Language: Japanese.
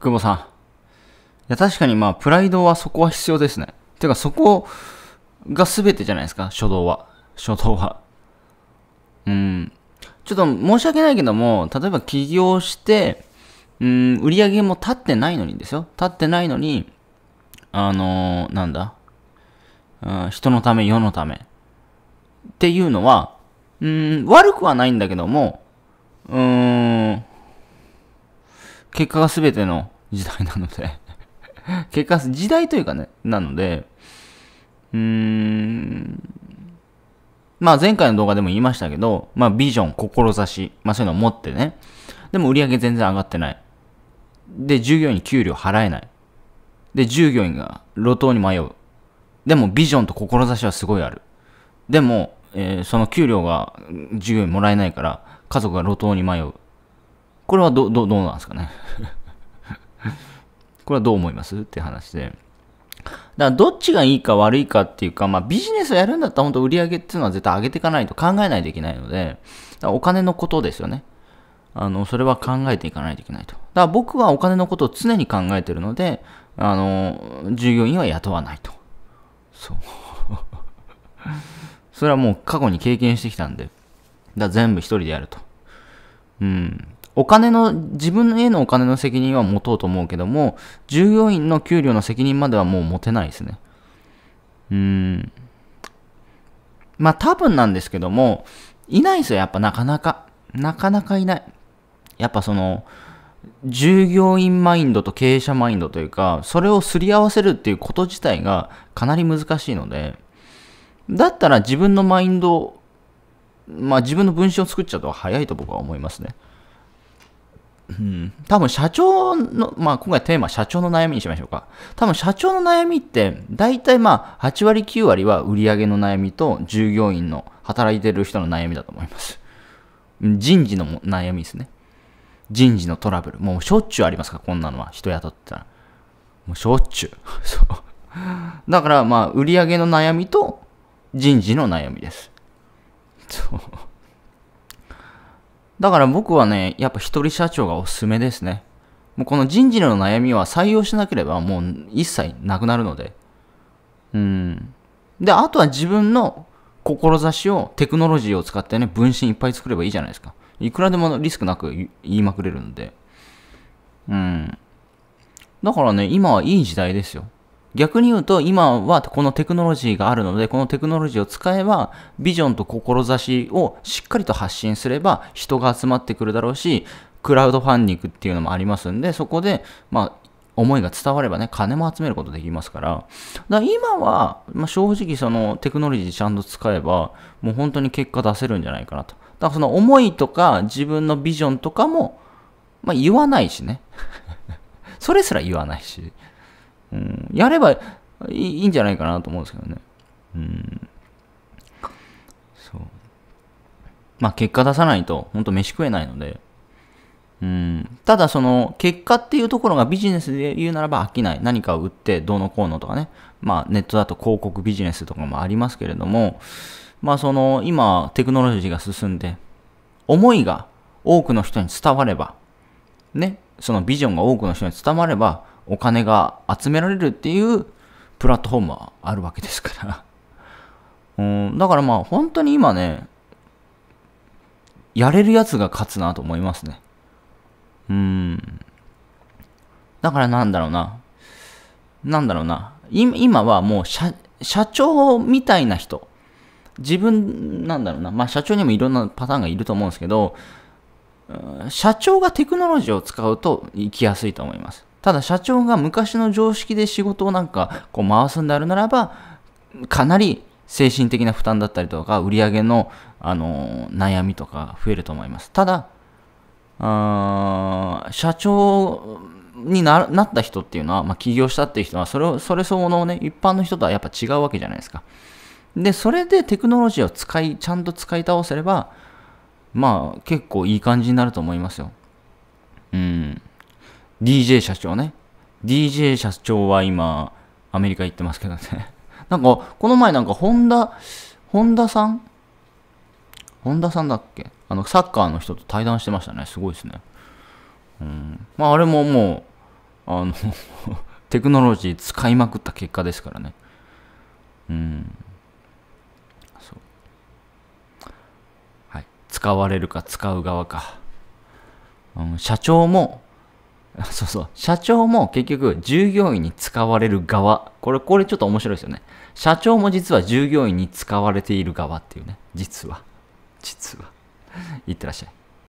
久保さん。いや、確かにまあ、プライドはそこは必要ですね。てか、そこが全てじゃないですか、初動は。初動は。うん。ちょっと申し訳ないけども、例えば起業して、うん、売り上げも立ってないのにですよ。立ってないのに、あのー、なんだ、うん、人のため、世のため。っていうのは、うん、悪くはないんだけども、うーん、結果が全ての時代なので 結果、時代というかね、なので、うーん、まあ前回の動画でも言いましたけど、まあビジョン、志、まあそういうのを持ってね、でも売り上げ全然上がってない。で、従業員に給料払えない。で、従業員が路頭に迷う。でもビジョンと志はすごいある。でも、えー、その給料が従業員もらえないから、家族が路頭に迷う。これはど、ど、どうなんですかね これはどう思いますって話で。だからどっちがいいか悪いかっていうか、まあビジネスをやるんだったら本当売り上げっていうのは絶対上げていかないと考えないといけないので、お金のことですよね。あの、それは考えていかないといけないと。だから僕はお金のことを常に考えてるので、あの、従業員は雇わないと。そう。それはもう過去に経験してきたんで、だ全部一人でやると。うん。お金の、自分へのお金の責任は持とうと思うけども、従業員の給料の責任まではもう持てないですね。うん。まあ多分なんですけども、いないですよ、やっぱなかなか。なかなかいない。やっぱその、従業員マインドと経営者マインドというか、それをすり合わせるっていうこと自体がかなり難しいので、だったら自分のマインド、まあ自分の文章を作っちゃうと早いと僕は思いますね。うん、多分社長の、まあ、今回テーマ社長の悩みにしましょうか。多分社長の悩みって、大体まあ、8割9割は売り上げの悩みと従業員の働いてる人の悩みだと思います。人事の悩みですね。人事のトラブル。もうしょっちゅうありますかこんなのは。人雇ってたら。もうしょっちゅう。そう。だからまあ、売り上げの悩みと人事の悩みです。そう。だから僕はね、やっぱ一人社長がおすすめですね。もうこの人事の悩みは採用しなければもう一切なくなるので。うん。で、あとは自分の志をテクノロジーを使ってね、分身いっぱい作ればいいじゃないですか。いくらでもリスクなく言いまくれるんで。うん。だからね、今はいい時代ですよ。逆に言うと今はこのテクノロジーがあるのでこのテクノロジーを使えばビジョンと志をしっかりと発信すれば人が集まってくるだろうしクラウドファンディングっていうのもありますんでそこでまあ思いが伝わればね金も集めることできますからだ今は、まあ、正直そのテクノロジーちゃんと使えばもう本当に結果出せるんじゃないかなとだからその思いとか自分のビジョンとかも、まあ、言わないしね それすら言わないしうん、やればいいんじゃないかなと思うんですけどね。うん。そう。まあ結果出さないと、ほんと飯食えないので、うん、ただその結果っていうところがビジネスで言うならば飽きない何かを売ってどうのこうのとかね、まあ、ネットだと広告ビジネスとかもありますけれども、まあ、その今テクノロジーが進んで思いが多くの人に伝われば、ね、そのビジョンが多くの人に伝わればお金が集められるっていうプラットフォームはあるわけですからうん、だからまあ本当に今ね、やれるやつが勝つなと思いますね。うん。だからなんだろうな。なんだろうな。今はもう社社長みたいな人。自分、なんだろうな。まあ社長にもいろんなパターンがいると思うんですけど、社長がテクノロジーを使うと生きやすいと思います。ただ社長が昔の常識で仕事をなんかこう回すんであるならば、かなり精神的な負担だったりとか、売り上げの、あの悩みとか増えると思います。ただ、あ社長になった人っていうのは、まあ、起業したっていう人は、それを、それ相応のね、一般の人とはやっぱ違うわけじゃないですか。で、それでテクノロジーを使い、ちゃんと使い倒せれば、まあ、結構いい感じになると思いますよ。うん。DJ 社長ね。DJ 社長は今、アメリカ行ってますけどね。なんか、この前なんか、ホンダ、ホンダさんホンダさんだっけあの、サッカーの人と対談してましたね。すごいですね。うん。まあ、あれももう、あの テクノロジー使いまくった結果ですからね。うん。そう。はい。使われるか使う側か。うん、社長もそうそう。社長も結局従業員に使われる側。これ、これちょっと面白いですよね。社長も実は従業員に使われている側っていうね。実は。実は。いってらっしゃい。